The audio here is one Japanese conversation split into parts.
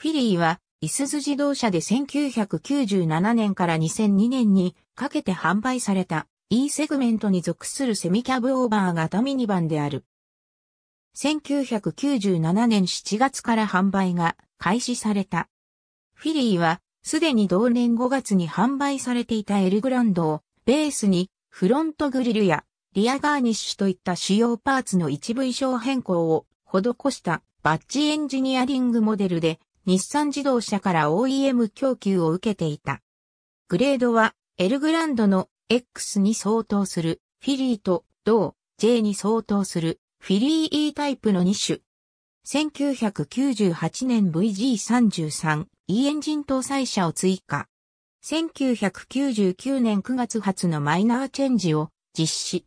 フィリーは、イスズ自動車で1997年から2002年にかけて販売された E セグメントに属するセミキャブオーバー型ミニバンである。1997年7月から販売が開始された。フィリーは、すでに同年5月に販売されていたエルグランドをベースにフロントグリルやリアガーニッシュといった主要パーツの一部衣装変更を施したバッジエンジニアリングモデルで日産自動車から OEM 供給を受けていた。グレードは、エルグランドの X に相当するフィリーと同 J に相当するフィリー E タイプの2種。1998年 VG33E エンジン搭載車を追加。1999年9月発のマイナーチェンジを実施。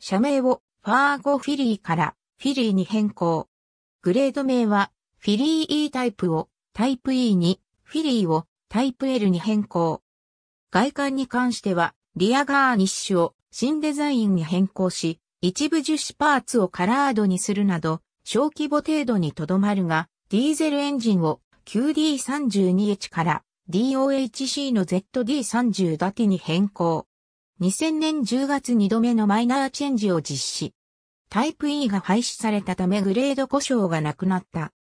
社名をファーゴフィリーからフィリーに変更。グレード名はフィリー E タイプをタイプ E にフィリーをタイプ L に変更。外観に関してはリアガーニッシュを新デザインに変更し、一部樹脂パーツをカラードにするなど、小規模程度にとどまるが、ディーゼルエンジンを QD32H から DOHC の ZD30 だけに変更。2000年10月2度目のマイナーチェンジを実施。タイプ E が廃止されたためグレード故障がなくなった。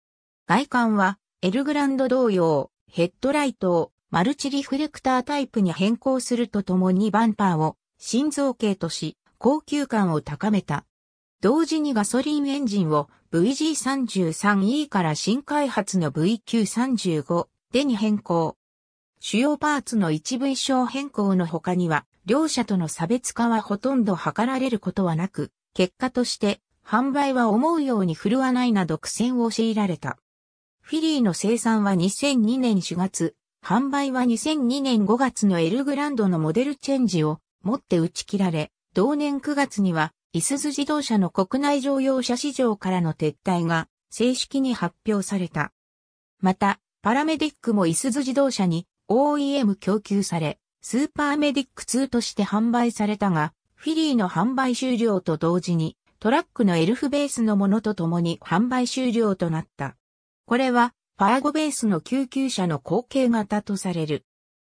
外観はエルグランド同様、ヘッドライトをマルチリフレクタータイプに変更するとともにバンパーを新造形とし、高級感を高めた。同時にガソリンエンジンを VG33E から新開発の VQ35 でに変更。主要パーツの一部衣装変更の他には、両者との差別化はほとんど図られることはなく、結果として、販売は思うように振るわないなど苦戦を強いられた。フィリーの生産は2002年4月、販売は2002年5月のエルグランドのモデルチェンジを持って打ち切られ、同年9月には、イスズ自動車の国内乗用車市場からの撤退が正式に発表された。また、パラメディックもイスズ自動車に OEM 供給され、スーパーメディック2として販売されたが、フィリーの販売終了と同時に、トラックのエルフベースのものと共に販売終了となった。これは、ファーゴベースの救急車の後継型とされる。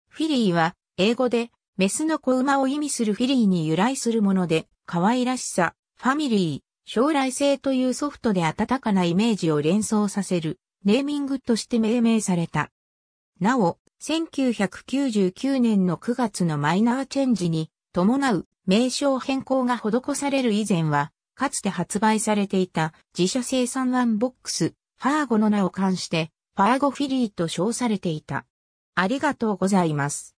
フィリーは、英語で、メスの子馬を意味するフィリーに由来するもので、可愛らしさ、ファミリー、将来性というソフトで温かなイメージを連想させる、ネーミングとして命名された。なお、1999年の9月のマイナーチェンジに伴う名称変更が施される以前は、かつて発売されていた自社生産ワンボックスファーゴの名を冠して、ファーゴフィリーと称されていた。ありがとうございます。